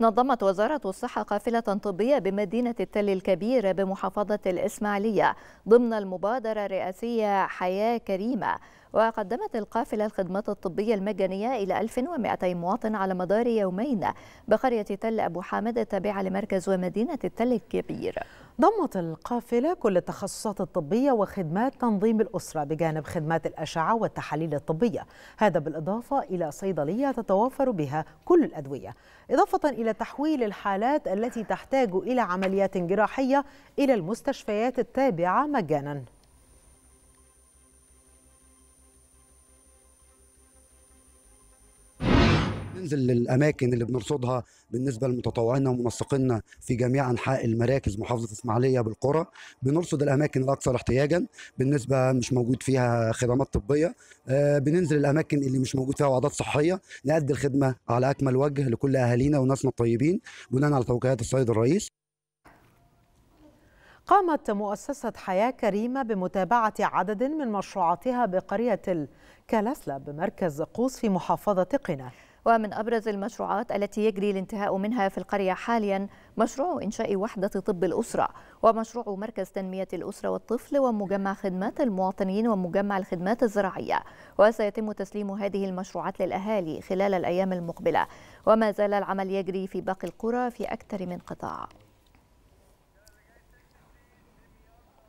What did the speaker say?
نظمت وزارة الصحة قافلة طبية بمدينة التل الكبير بمحافظة الإسماعيلية ضمن المبادرة الرئاسية حياة كريمة وقدمت القافلة الخدمات الطبية المجانية إلى 1200 مواطن على مدار يومين بقرية تل أبو حامد التابعة لمركز ومدينة التل الكبير ضمت القافلة كل التخصصات الطبية وخدمات تنظيم الأسرة بجانب خدمات الأشعة والتحاليل الطبية هذا بالإضافة إلى صيدلية تتوفر بها كل الأدوية إضافة إلى تحويل الحالات التي تحتاج إلى عمليات جراحية إلى المستشفيات التابعة مجاناً بننزل للاماكن اللي بنرصدها بالنسبه لمتطوعينا ومنسقينا في جميع انحاء المراكز محافظه اسماعيليه بالقرى بنرصد الاماكن الاكثر احتياجا بالنسبه مش موجود فيها خدمات طبيه آه، بننزل الاماكن اللي مش موجود فيها وعدات صحيه نأدي الخدمه على اكمل وجه لكل اهالينا وناسنا الطيبين بناء على توجيهات السيد الرئيس قامت مؤسسة حياة كريمة بمتابعة عدد من مشروعاتها بقرية الكلاسلة بمركز قوس في محافظة قنا ومن أبرز المشروعات التي يجري الانتهاء منها في القرية حاليا مشروع إنشاء وحدة طب الأسرة ومشروع مركز تنمية الأسرة والطفل ومجمع خدمات المواطنين ومجمع الخدمات الزراعية وسيتم تسليم هذه المشروعات للأهالي خلال الأيام المقبلة وما زال العمل يجري في باقي القرى في أكثر من قطاع